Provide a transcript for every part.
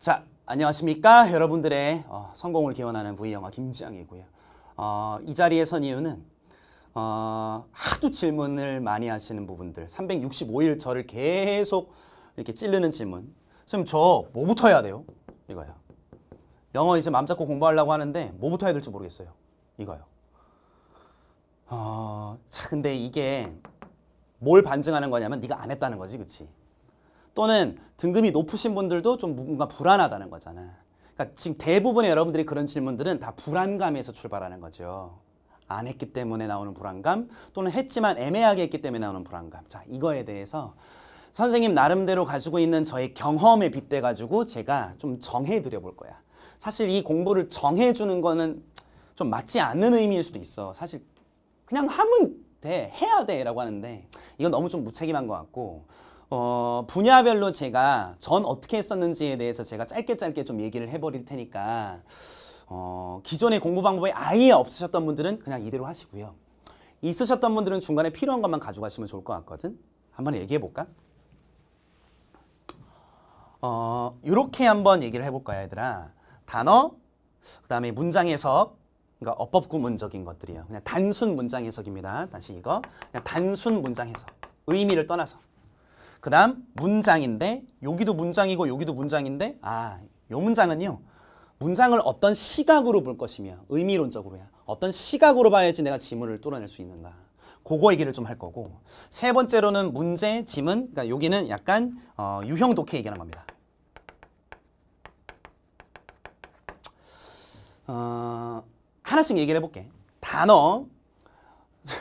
자, 안녕하십니까? 여러분들의 어, 성공을 기원하는 V영화 김지영이고요. 어, 이 자리에 선 이유는 어, 하도 질문을 많이 하시는 부분들 365일 저를 계속 이렇게 찌르는 질문 선생저 뭐부터 해야 돼요? 이거요. 영어 이제 맘 잡고 공부하려고 하는데 뭐부터 해야 될지 모르겠어요. 이거요. 어, 자 근데 이게 뭘 반증하는 거냐면 네가 안 했다는 거지 그치? 또는 등급이 높으신 분들도 좀 뭔가 불안하다는 거잖아. 그러니까 지금 대부분의 여러분들이 그런 질문들은 다 불안감에서 출발하는 거죠. 안 했기 때문에 나오는 불안감 또는 했지만 애매하게 했기 때문에 나오는 불안감. 자, 이거에 대해서 선생님 나름대로 가지고 있는 저의 경험에 빗대 가지고 제가 좀 정해 드려 볼 거야. 사실 이 공부를 정해 주는 거는 좀 맞지 않는 의미일 수도 있어. 사실 그냥 하면 돼. 해야 돼라고 하는데 이건 너무 좀 무책임한 것 같고 어, 분야별로 제가 전 어떻게 했었는지에 대해서 제가 짧게 짧게 좀 얘기를 해버릴 테니까 어, 기존의 공부 방법이 아예 없으셨던 분들은 그냥 이대로 하시고요. 있으셨던 분들은 중간에 필요한 것만 가져가시면 좋을 것 같거든. 한번 얘기해볼까? 어, 요렇게 한번 얘기를 해볼까 얘들아. 단어, 그 다음에 문장 해석, 그러니까 어법 구문적인 것들이에요. 그냥 단순 문장 해석입니다. 다시 이거. 그냥 단순 문장 해석. 의미를 떠나서. 그 다음 문장인데 여기도 문장이고 여기도 문장인데 아요 문장은요 문장을 어떤 시각으로 볼 것이며 의미론적으로야 어떤 시각으로 봐야지 내가 지문을 뚫어낼 수 있는가 그거 얘기를 좀 할 거고 세 번째로는 문제, 지문 그러니까 여기는 약간 어, 유형 독해 얘기하는 겁니다 어, 하나씩 얘기를 해볼게 단어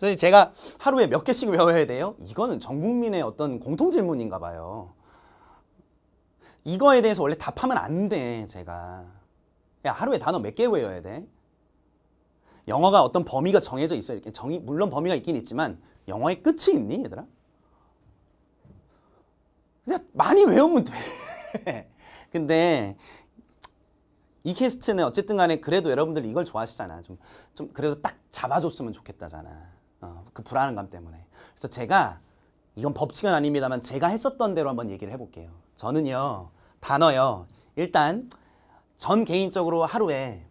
선생님 제가 하루에 몇 개씩 외워야 돼요? 이거는 전 국민의 어떤 공통 질문인가 봐요. 이거에 대해서 원래 답하면 안 돼, 제가. 야, 하루에 단어 몇 개 외워야 돼? 영어가 어떤 범위가 정해져 있어요. 이렇게 정의, 물론 범위가 있긴 있지만 영어의 끝이 있니, 얘들아? 그냥 많이 외우면 돼. 근데 이 캐스트는 어쨌든 간에 그래도 여러분들 이걸 좋아하시잖아. 좀, 좀 그래도 딱 잡아줬으면 좋겠다잖아. 어, 그 불안감 때문에. 그래서 제가 이건 법칙은 아닙니다만 제가 했었던 대로 한번 얘기를 해볼게요. 저는요. 단어요. 일단 전 개인적으로 하루에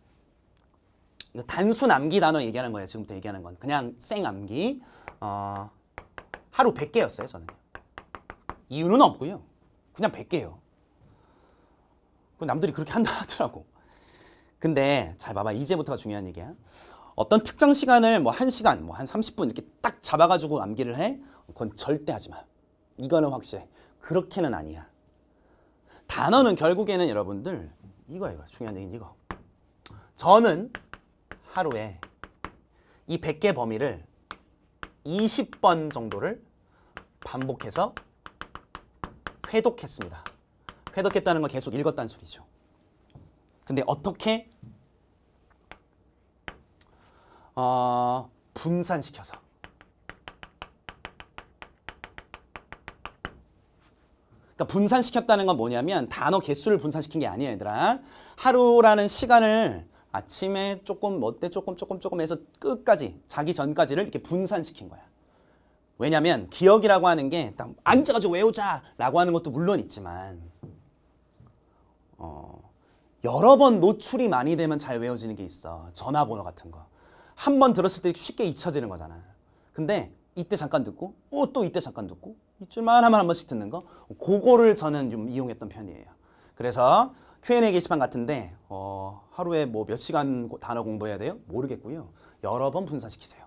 단순 암기 단어 얘기하는 거예요. 지금부터 얘기하는 건. 그냥 생 암기. 어, 하루 100개였어요. 저는. 이유는 없고요. 그냥 100개요. 그 남들이 그렇게 한다 하더라고. 근데 잘 봐봐. 이제부터가 중요한 얘기야. 어떤 특정 시간을 뭐 한시간뭐 한 30분 이렇게 딱 잡아가지고 암기를 해? 그건 절대 하지 마요. 이거는 확실해. 그렇게는 아니야. 단어는 결국에는 여러분들 이거 이거 중요한 얘기는 이거. 저는 하루에 이 100개 범위를 20번 정도를 반복해서 회독했습니다. 회독했다는 건 계속 읽었다는 소리죠. 근데 어떻게 어, 분산시켜서 그러니까 분산시켰다는 건 뭐냐면 단어 개수를 분산시킨 게 아니에요 얘들아 하루라는 시간을 아침에 조금 어때 조금 조금 조금 해서 끝까지 자기 전까지를 이렇게 분산시킨 거야 왜냐면 기억이라고 하는 게딱 앉아가지고 외우자 라고 하는 것도 물론 있지만 어, 여러 번 노출이 많이 되면 잘 외워지는 게 있어 전화번호 같은 거 한번 들었을 때 쉽게 잊혀지는 거잖아요. 근데 이때 잠깐 듣고 어, 또 이때 잠깐 듣고 이쯤만 하면 한 번씩 듣는 거 그거를 저는 좀 이용했던 편이에요. 그래서 Q&A 게시판 같은데 어, 하루에 뭐 몇 시간 단어 공부해야 돼요? 모르겠고요. 여러 번 분산시키세요.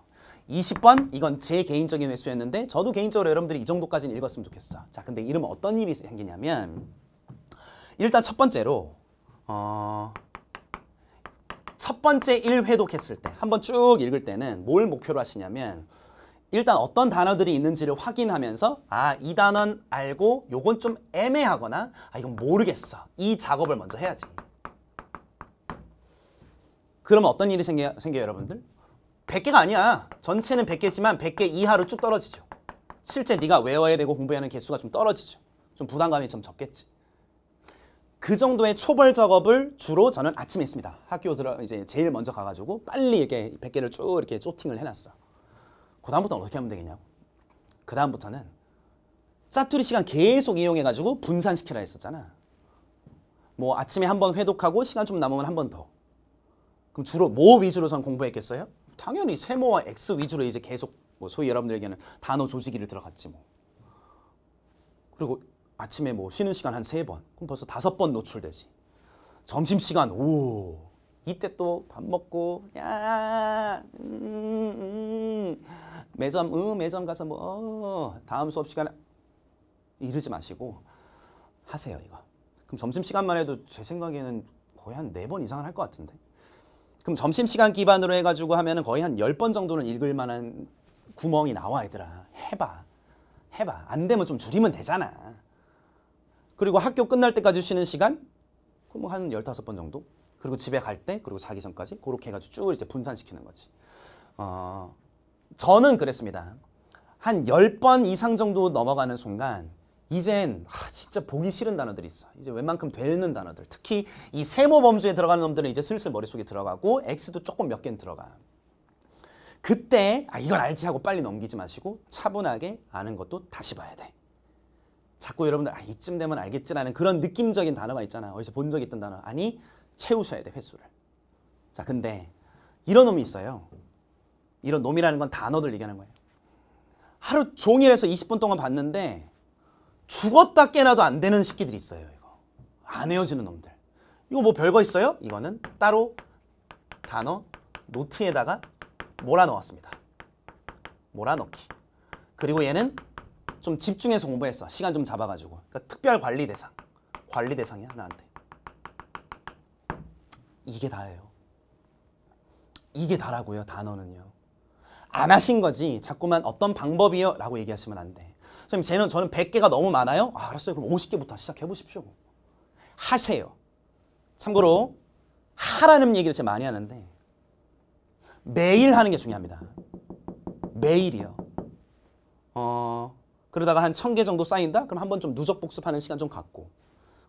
20번 이건 제 개인적인 횟수였는데 저도 개인적으로 여러분들이 이 정도까지는 읽었으면 좋겠어. 자, 근데 이러면 어떤 일이 생기냐면 일단 첫 번째로 어, 첫 번째 1회독했을 때, 한번 쭉 읽을 때는 뭘 목표로 하시냐면 일단 어떤 단어들이 있는지를 확인하면서 아, 이 단어는 알고 요건 좀 애매하거나 아, 이건 모르겠어. 이 작업을 먼저 해야지. 그러면 어떤 일이 생겨, 생겨요, 여러분들? 100개가 아니야. 전체는 100개지만 100개 이하로 쭉 떨어지죠. 실제 네가 외워야 되고 공부해야 하는 개수가 좀 떨어지죠. 좀 부담감이 좀 적겠지. 그 정도의 초벌 작업을 주로 저는 아침에 했습니다. 학교 들어 이제 제일 먼저 가가지고 빨리 이렇게 100개를 쭉 이렇게 쇼팅을 해놨어. 그 다음부터는 어떻게 하면 되겠냐고. 그 다음부터는 짜투리 시간 계속 이용해가지고 분산시키라 했었잖아. 뭐 아침에 한 번 회독하고 시간 좀 남으면 한 번 더. 그럼 주로 뭐 위주로 선 공부했겠어요? 당연히 세모와 X 위주로 이제 계속 뭐 소위 여러분들에게는 단어 조직기를 들어갔지 뭐. 그리고 아침에 뭐 쉬는 시간 한 세 번 그럼 벌써 다섯 번 노출되지 점심시간 오 이때 또 밥 먹고 야 음, 음, 매점 음 매점 가서 뭐 어, 다음 수업 시간에 이러지 마시고 하세요 이거 그럼 점심시간만 해도 제 생각에는 거의 한 네 번 이상은 할 것 같은데 그럼 점심시간 기반으로 해가지고 하면 은 거의 한 열 번 정도는 읽을 만한 구멍이 나와 얘들아 해봐 해봐 안 되면 좀 줄이면 되잖아 그리고 학교 끝날 때까지 쉬는 시간 그럼 뭐 한 15번 정도 그리고 집에 갈때 그리고 자기 전까지 그렇게 해가지고 쭉 이제 분산시키는 거지 어, 저는 그랬습니다 한 10번 이상 정도 넘어가는 순간 이젠 아, 진짜 보기 싫은 단어들이 있어. 이제 웬만큼 되는 단어들. 특히 이 세모 범주에 들어가는 놈들은 이제 슬슬 머릿속에 들어가고 X도 조금 몇 개는 들어가. 그때 아 이걸 알지 하고 빨리 넘기지 마시고 차분하게 아는 것도 다시 봐야 돼. 자꾸 여러분들 아 이쯤 되면 알겠지라는 그런 느낌적인 단어가 있잖아. 요 어디서 본적 있던 단어. 아니 채우셔야 돼 횟수를. 자 근데 이런 놈이 있어요. 이런 놈이라는 건 단어들 얘기하는 거예요. 하루 종일 해서 20분 동안 봤는데 죽었다 깨나도 안 되는 식기들이 있어요. 이거 안 헤어지는 놈들. 이거 뭐 별거 있어요? 이거는 따로 단어 노트에다가 몰아넣었습니다. 몰아넣기. 그리고 얘는 좀 집중해서 공부했어. 시간 좀 잡아가지고. 그러니까 특별 관리 대상. 관리 대상이야 나한테. 이게 다예요. 이게 다라고요. 단어는요. 안 하신 거지. 자꾸만 어떤 방법이요? 라고 얘기하시면 안 돼. 선생님 쟤는 저는 100개가 너무 많아요? 아, 알았어요. 그럼 50개부터 시작해 보십시오. 하세요. 참고로 하라는 얘기를 제가 많이 하는데 매일 하는 게 중요합니다. 매일이요. 어, 그러다가 한 천 개 정도 쌓인다? 그럼 한 번 좀 누적 복습하는 시간 좀 갖고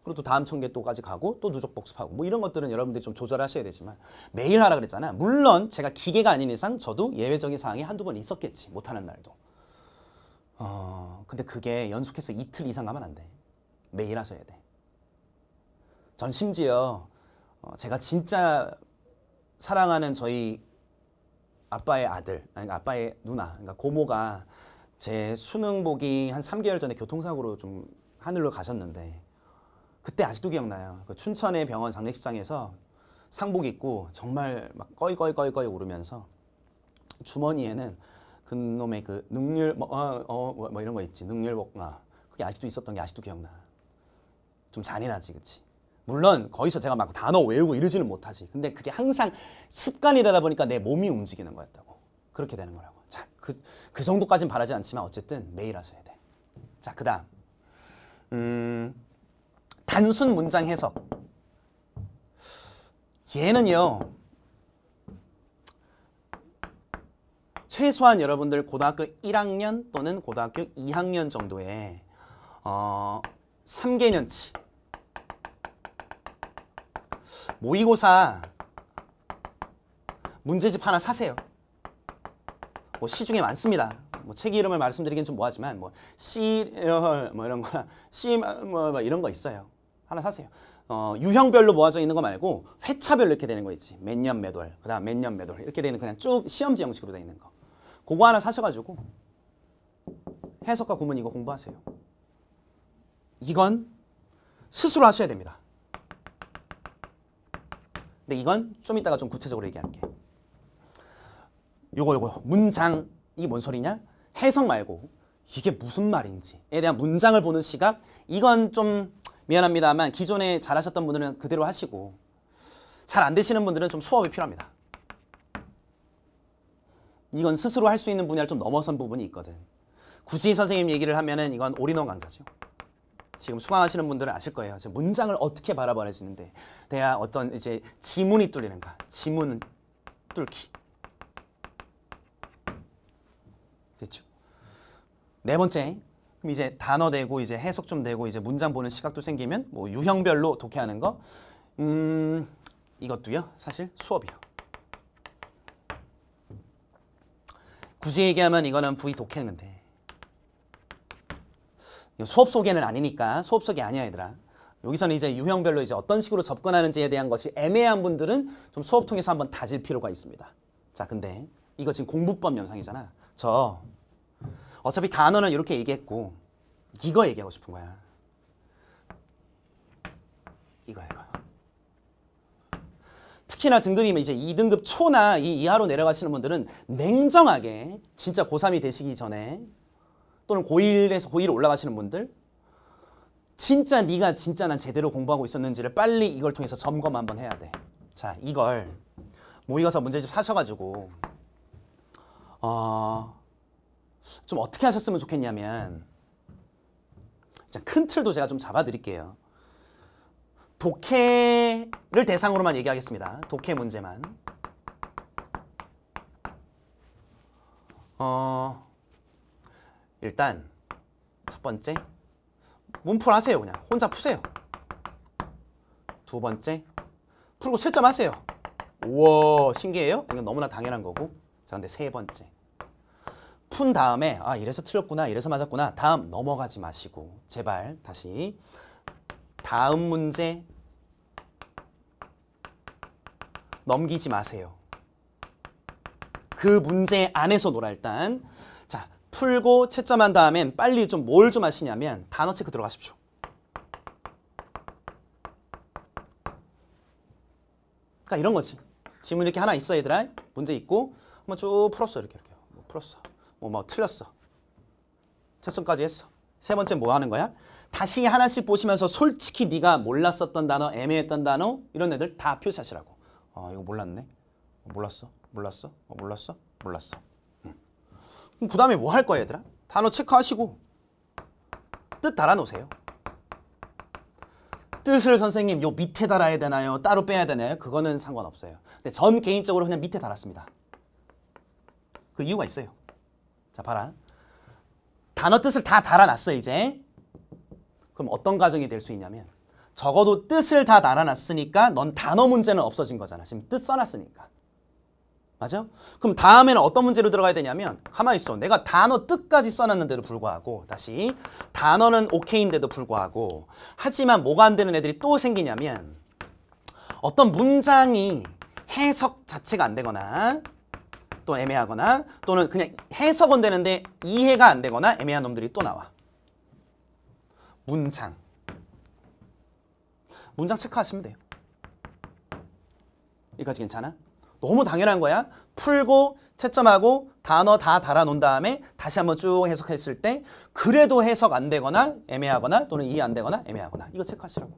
그리고 또 다음 천 개 또까지 가고 또 누적 복습하고 뭐 이런 것들은 여러분들이 좀 조절하셔야 되지만 매일 하라 그랬잖아. 물론 제가 기계가 아닌 이상 저도 예외적인 상황이 한두 번 있었겠지. 못하는 날도. 어, 근데 그게 연속해서 이틀 이상 가면 안 돼. 매일 하셔야 돼. 전 심지어 어, 제가 진짜 사랑하는 저희 아빠의 아들, 아니 아빠의 누나, 그러니까 고모가 제 수능 보기 한 3개월 전에 교통사고로 좀 하늘로 가셨는데 그때 아직도 기억나요. 그 춘천의 병원 장례식장에서 상복 입고 정말 막 꺼이꺼이꺼이꺼이 오르면서 주머니에는 그놈의 그 능률 뭐, 어, 어, 뭐, 뭐 이런 거 있지 능률 복마 그게 아직도 있었던 게 아직도 기억나. 좀 잔인하지 그치? 물론 거기서 제가 막 단어 외우고 이러지는 못하지. 근데 그게 항상 습관이 되다 보니까 내 몸이 움직이는 거였다고. 그렇게 되는 거라고. 그, 그 정도까진 바라지 않지만 어쨌든 매일 하셔야 돼. 자, 그 다음. 음, 단순 문장 해석. 얘는요. 최소한 여러분들 고등학교 1학년 또는 고등학교 2학년 정도에 어, 3개년치 모의고사 문제집 하나 사세요. 뭐 시중에 많습니다. 뭐책 이름을 말씀드리긴 좀 뭐하지만 뭐 시열 뭐 이런 거나 시뭐 뭐 이런 거 있어요. 하나 사세요. 어, 유형별로 모아져 있는 거 말고 회차별로 이렇게 되는 거 있지. 몇년몇 월, 그 다음 몇년몇월 이렇게 되는 그냥 쭉 시험지 형식으로 돼 있는 거. 그거 하나 사셔가지고 해석과 구문 이거 공부하세요. 이건 스스로 하셔야 됩니다. 근데 이건 좀 이따가 좀 구체적으로 얘기할게. 요거 요거 문장 이게 뭔 소리냐? 해석 말고 이게 무슨 말인지에 대한 문장을 보는 시각 이건 좀 미안합니다만 기존에 잘하셨던 분들은 그대로 하시고 잘 안 되시는 분들은 좀 수업이 필요합니다. 이건 스스로 할 수 있는 분야를 좀 넘어선 부분이 있거든. 굳이 선생님 얘기를 하면은 이건 올인원 강좌죠. 지금 수강하시는 분들은 아실 거예요. 문장을 어떻게 바라봐야 되는데 대야 어떤 이제 지문이 뚫리는가. 지문 뚫기. 됐죠. 네 번째, 그럼 이제 단어 되고 이제 해석 좀 되고 이제 문장 보는 시각도 생기면 뭐 유형별로 독해하는 거, 음 이것도요. 사실 수업이요. 굳이 얘기하면 이거는 V 독해인데 수업 소개는 아니니까 수업 소개 아니야 얘들아. 여기서는 이제 유형별로 이제 어떤 식으로 접근하는지에 대한 것이 애매한 분들은 좀 수업 통해서 한번 다질 필요가 있습니다. 자, 근데 이거 지금 공부법 영상이잖아. 저 어차피 단어는 이렇게 얘기했고 이거 얘기하고 싶은 거야. 이거 이거. 특히나 등급이면 이제 2등급 초나 이 이하로 내려가시는 분들은 냉정하게 진짜 고3이 되시기 전에 또는 고1에서 고2 올라가시는 분들 진짜 네가 진짜 난 제대로 공부하고 있었는지를 빨리 이걸 통해서 점검 한번 해야 돼. 자 이걸 모의고사 문제집 사셔가지고 어좀 어떻게 하셨으면 좋겠냐면 큰 틀도 제가 좀 잡아드릴게요. 독해를 대상으로만 얘기하겠습니다. 독해 문제만. 어, 일단 첫 번째 문풀 하세요 그냥 혼자 푸세요. 두 번째 풀고 채점 하세요. 우와 신기해요? 이건 너무나 당연한 거고 자 근데 세 번째 푼 다음에 아 이래서 틀렸구나 이래서 맞았구나 다음 넘어가지 마시고 제발 다시 다음 문제 넘기지 마세요. 그 문제 안에서 놀아 일단 자 풀고 채점한 다음엔 빨리 좀 뭘좀 좀 하시냐면 단어 체크 들어가십시오. 그러니까 이런 거지. 질문 이렇게 하나 있어 얘들아 문제 있고 한번 쭉 풀었어 이렇게 이렇게 뭐 풀었어 뭐, 뭐 틀렸어. 채점까지 했어. 세 번째 뭐 하는 거야? 다시 하나씩 보시면서 솔직히 네가 몰랐었던 단어, 애매했던 단어 이런 애들 다 표시하시라고. 아 이거 몰랐네. 어, 몰랐어. 몰랐어. 어, 몰랐어. 몰랐어. 응. 그럼 그 다음에 뭐 할 거야 얘들아? 단어 체크하시고 뜻 달아놓으세요. 뜻을 선생님 요 밑에 달아야 되나요? 따로 빼야 되나요? 그거는 상관없어요. 근데 전 개인적으로 그냥 밑에 달았습니다. 그 이유가 있어요. 자, 봐라. 단어 뜻을 다 달아놨어, 이제. 그럼 어떤 과정이 될 수 있냐면 적어도 뜻을 다 달아놨으니까 넌 단어 문제는 없어진 거잖아. 지금 뜻 써놨으니까. 맞아? 그럼 다음에는 어떤 문제로 들어가야 되냐면 가만히 있어. 내가 단어 뜻까지 써놨는데도 불구하고 다시 단어는 오케이인데도 불구하고 하지만 뭐가 안 되는 애들이 또 생기냐면 어떤 문장이 해석 자체가 안 되거나 또 애매하거나 또는 그냥 해석은 되는데 이해가 안 되거나 애매한 놈들이 또 나와. 문장. 문장 체크하시면 돼요. 여기까지 괜찮아? 너무 당연한 거야. 풀고 채점하고 단어 다 달아놓은 다음에 다시 한번 쭉 해석했을 때 그래도 해석 안 되거나 애매하거나 또는 이해 안 되거나 애매하거나 이거 체크하시라고.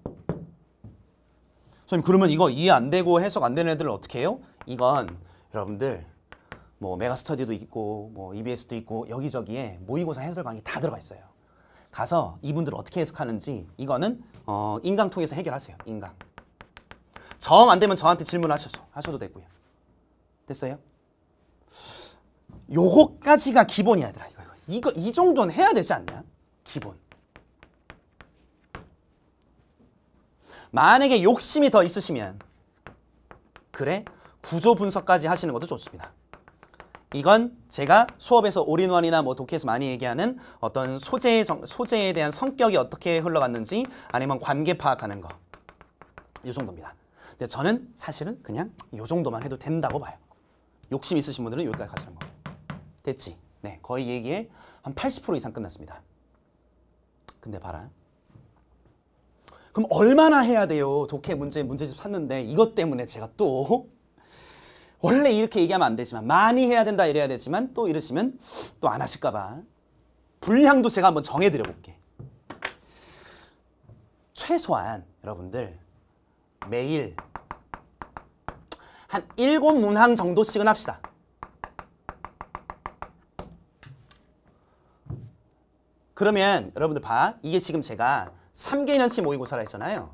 선생님 그러면 이거 이해 안 되고 해석 안 되는 애들은 어떻게 해요? 이건 여러분들 뭐 메가스터디도 있고 뭐 EBS도 있고 여기저기에 모의고사 해설방이 다 들어가 있어요. 가서 이분들 어떻게 해석하는지 이거는 어, 인강 통해서 해결하세요. 인강. 정 안 되면 저한테 질문하셔서 하셔도 되고요. 됐어요? 요거까지가 기본이야, 얘들아. 이거, 이거, 이거 이 정도는 해야 되지 않냐? 기본. 만약에 욕심이 더 있으시면 그래 구조 분석까지 하시는 것도 좋습니다. 이건 제가 수업에서 올인원이나 뭐 독해에서 많이 얘기하는 어떤 소재의 성, 소재에 대한 성격이 어떻게 흘러갔는지 아니면 관계 파악하는 거. 이 정도입니다. 근데 저는 사실은 그냥 이 정도만 해도 된다고 봐요. 욕심 있으신 분들은 여기까지 가시는 거 됐지? 네, 거의 얘기에 한 80% 이상 끝났습니다. 근데 봐라. 그럼 얼마나 해야 돼요? 독해 문제, 문제집 샀는데 이것 때문에 제가 또 원래 이렇게 얘기하면 안 되지만 많이 해야 된다 이래야 되지만 또 이러시면 또 안 하실까 봐 분량도 제가 한번 정해드려 볼게 최소한 여러분들 매일 한 일곱 문항 정도씩은 합시다 그러면 여러분들 봐 이게 지금 제가 3개년치 모의고사라 했잖아요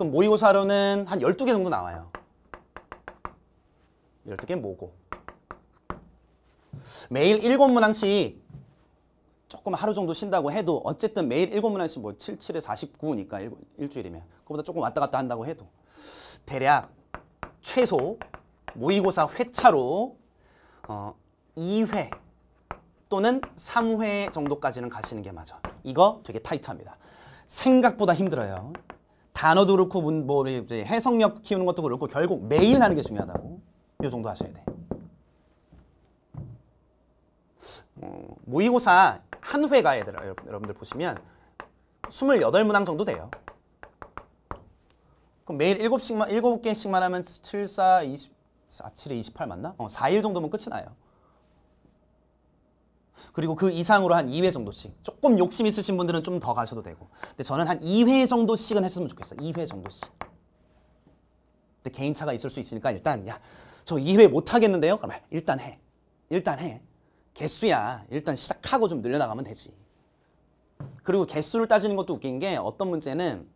그럼 모의고사로는 한 12개 정도 나와요. 12개 모고. 매일 7문항씩 조금 하루 정도 쉰다고 해도 어쨌든 매일 7문항씩 뭐 7, 7에 49니까 일, 주일이면 그보다 조금 왔다 갔다 한다고 해도 대략 최소 모의고사 회차로 어, 2회 또는 3회 정도까지는 가시는 게 맞아. 이거 되게 타이트합니다. 생각보다 힘들어요. 단어도 그렇고 뭐 해석력 키우는 것도 그렇고 결국 매일 하는 게 중요하다고 이 정도 하셔야 돼. 어, 모의고사 한 회가 얘들아 여러분들 보시면 28문항 정도 돼요. 그럼 매일 7씩만, 7개씩만 하면 7, 4, 2 4, 7에 28 맞나? 어, 4일 정도면 끝이 나요. 그리고 그 이상으로 한 2회 정도씩 조금 욕심 있으신 분들은 좀 더 가셔도 되고 근데 저는 한 2회 정도씩은 했으면 좋겠어요 2회 정도씩 근데 개인차가 있을 수 있으니까 일단 야 저 2회 못하겠는데요? 그러면 일단 해 일단 해 개수야 일단 시작하고 좀 늘려나가면 되지 그리고 개수를 따지는 것도 웃긴 게 어떤 문제는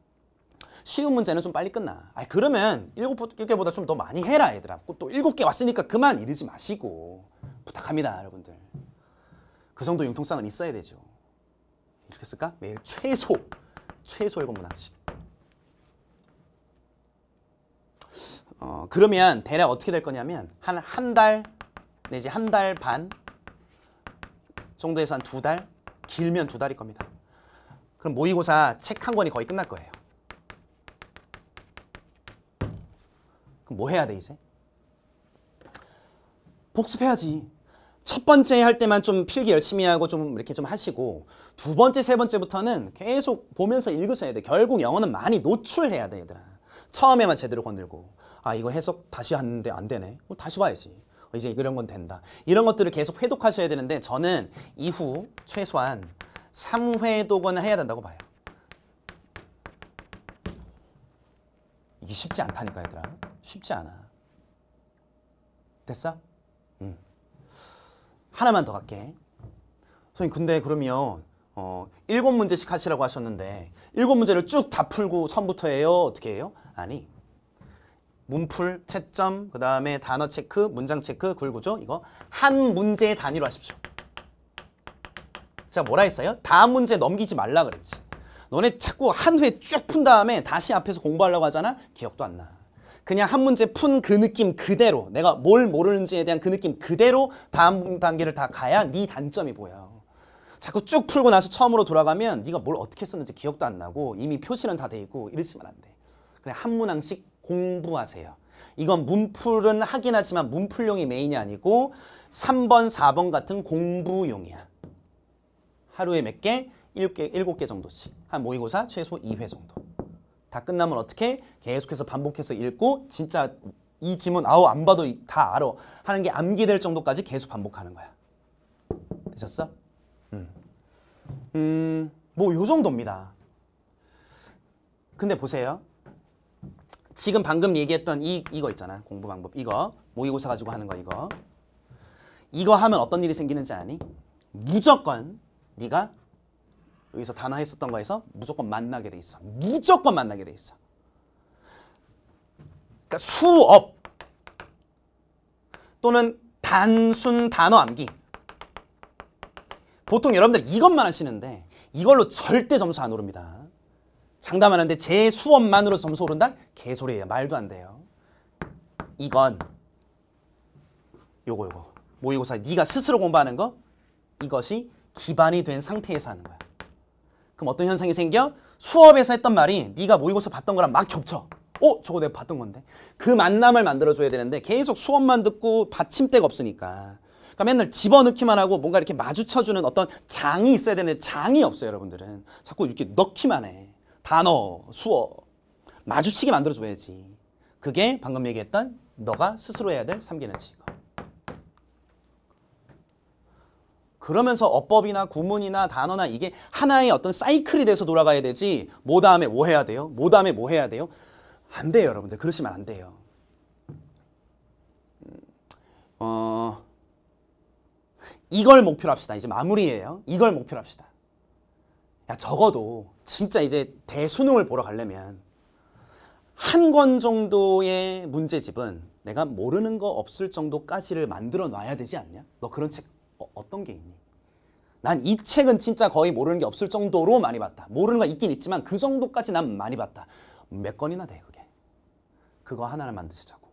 쉬운 문제는 좀 빨리 끝나. 아 그러면 7 개보다 좀 더 많이 해라 얘들아. 또7개 왔으니까 그만 이러지 마시고 부탁합니다 여러분들. 그 정도 융통성은 있어야 되죠. 이렇게 쓸까? 매일 최소, 최소 7문항씩. 어, 그러면 대략 어떻게 될 거냐면 한 한 달 내지 한 달 반 정도에서 한 두 달, 길면 두 달일 겁니다. 그럼 모의고사 책 한 권이 거의 끝날 거예요. 그럼 뭐 해야 돼 이제? 복습해야지. 첫 번째 할 때만 좀 필기 열심히 하고 좀 이렇게 좀 하시고 두 번째 세 번째부터는 계속 보면서 읽으셔야 돼 결국 영어는 많이 노출해야 돼 얘들아 처음에만 제대로 건들고 아 이거 해석 다시 하는데 안 되네 다시 봐야지 어, 이제 이런 건 된다 이런 것들을 계속 회독하셔야 되는데 저는 이후 최소한 3회독은 해야 된다고 봐요 이게 쉽지 않다니까 얘들아 쉽지 않아 됐어? 하나만 더 갈게. 선생님 근데 그러면 어, 일곱 문제씩 하시라고 하셨는데 일곱 문제를 쭉 다 풀고 처음부터 해요? 어떻게 해요? 아니. 문풀, 채점, 그 다음에 단어 체크, 문장 체크, 글구조 이거 한 문제 단위로 하십시오. 자, 뭐라 했어요? 다음 문제 넘기지 말라 그랬지. 너네 자꾸 한 회 쭉 푼 다음에 다시 앞에서 공부하려고 하잖아? 기억도 안 나. 그냥 한 문제 푼 그 느낌 그대로 내가 뭘 모르는지에 대한 그 느낌 그대로 다음 단계를 다 가야 네 단점이 보여. 자꾸 쭉 풀고 나서 처음으로 돌아가면 네가 뭘 어떻게 했었는지 기억도 안 나고 이미 표시는 다 돼 있고 이러시면 안 돼. 그냥 한 문항씩 공부하세요. 이건 문풀은 하긴 하지만 문풀용이 메인이 아니고 3번, 4번 같은 공부용이야. 하루에 몇 개? 7개, 7개 정도씩. 한 모의고사 최소 2회 정도. 다 끝나면 어떻게 계속해서 반복해서 읽고 진짜 이 지문 아우 안 봐도 다 알아 하는 게 암기될 정도까지 계속 반복하는 거야. 되셨어? 음. 음, 뭐 요 정도입니다. 근데 보세요. 지금 방금 얘기했던 이, 이거 있잖아. 공부 방법. 이거. 모의고사 가지고 하는 거 이거. 이거 하면 어떤 일이 생기는지 아니? 무조건 네가 여기서 단어 했었던 거에서 무조건 만나게 돼 있어. 무조건 만나게 돼 있어. 그러니까 수업 또는 단순 단어 암기. 보통 여러분들 이것만 하시는데 이걸로 절대 점수 안 오릅니다. 장담하는데 제 수업만으로 점수 오른다? 개소리예요. 말도 안 돼요. 이건 요거 요거 모의고사 네가 스스로 공부하는 거 이것이 기반이 된 상태에서 하는 거야. 그럼 어떤 현상이 생겨? 수업에서 했던 말이 네가 모의고사 봤던 거랑 막 겹쳐. 어? 저거 내가 봤던 건데. 그 만남을 만들어줘야 되는데 계속 수업만 듣고 받침대가 없으니까. 그러니까 맨날 집어넣기만 하고 뭔가 이렇게 마주쳐주는 어떤 장이 있어야 되는데 장이 없어요 여러분들은. 자꾸 이렇게 넣기만 해. 단어, 수업. 마주치게 만들어줘야지. 그게 방금 얘기했던 너가 스스로 해야 될3개는지업 그러면서 어법이나 구문이나 단어나 이게 하나의 어떤 사이클이 돼서 돌아가야 되지 뭐 다음에 뭐 해야 돼요? 뭐 다음에 뭐 해야 돼요? 안 돼요 여러분들 그러시면 안 돼요 음, 어, 이걸 목표로 합시다 이제 마무리예요 이걸 목표로 합시다 야 적어도 진짜 이제 대수능을 보러 가려면 한 권 정도의 문제집은 내가 모르는 거 없을 정도까지를 만들어 놔야 되지 않냐? 너 그런 책 어, 어떤 게 있니? 난 이 책은 진짜 거의 모르는 게 없을 정도로 많이 봤다. 모르는 건 있긴 있지만 그 정도까지 난 많이 봤다. 몇 건이나 돼 그게. 그거 하나를 만드시자고.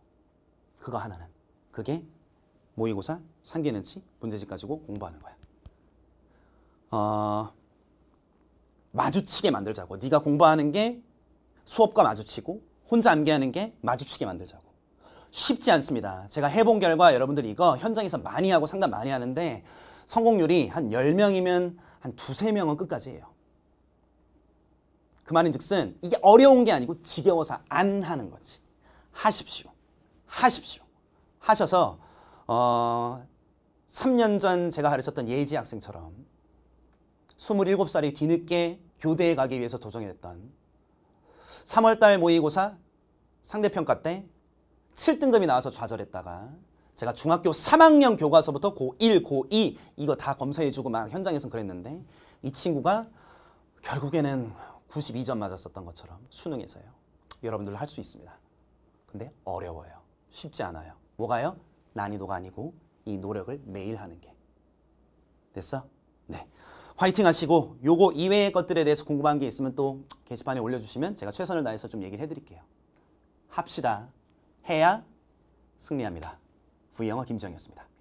그거 하나는. 그게 모의고사, 상계는치, 문제집 가지고 공부하는 거야. 어, 마주치게 만들자고. 네가 공부하는 게 수업과 마주치고 혼자 암기하는 게 마주치게 만들자고. 쉽지 않습니다. 제가 해본 결과 여러분들 이거 현장에서 많이 하고 상담 많이 하는데 성공률이 한 10명이면 한 2, 3 명은 끝까지 해요. 그 말인 즉슨 이게 어려운 게 아니고 지겨워서 안 하는 거지. 하십시오. 하십시오. 하셔서 어 3년 전 제가 가르쳤던 예지 학생처럼 27살이 뒤늦게 교대에 가기 위해서 도정했던 3월달 모의고사 상대평가 때 7등급이 나와서 좌절했다가 제가 중학교 3학년 교과서부터 고1, 고2 이거 다 검사해주고 막 현장에서 그랬는데 이 친구가 결국에는 92점 맞았었던 것처럼 수능에서요. 여러분들 할 수 있습니다. 근데 어려워요. 쉽지 않아요. 뭐가요? 난이도가 아니고 이 노력을 매일 하는 게. 됐어? 네. 화이팅 하시고 요거 이외의 것들에 대해서 궁금한 게 있으면 또 게시판에 올려주시면 제가 최선을 다해서 좀 얘기를 해드릴게요. 합시다. 해야 승리합니다. V영화 김정이었습니다.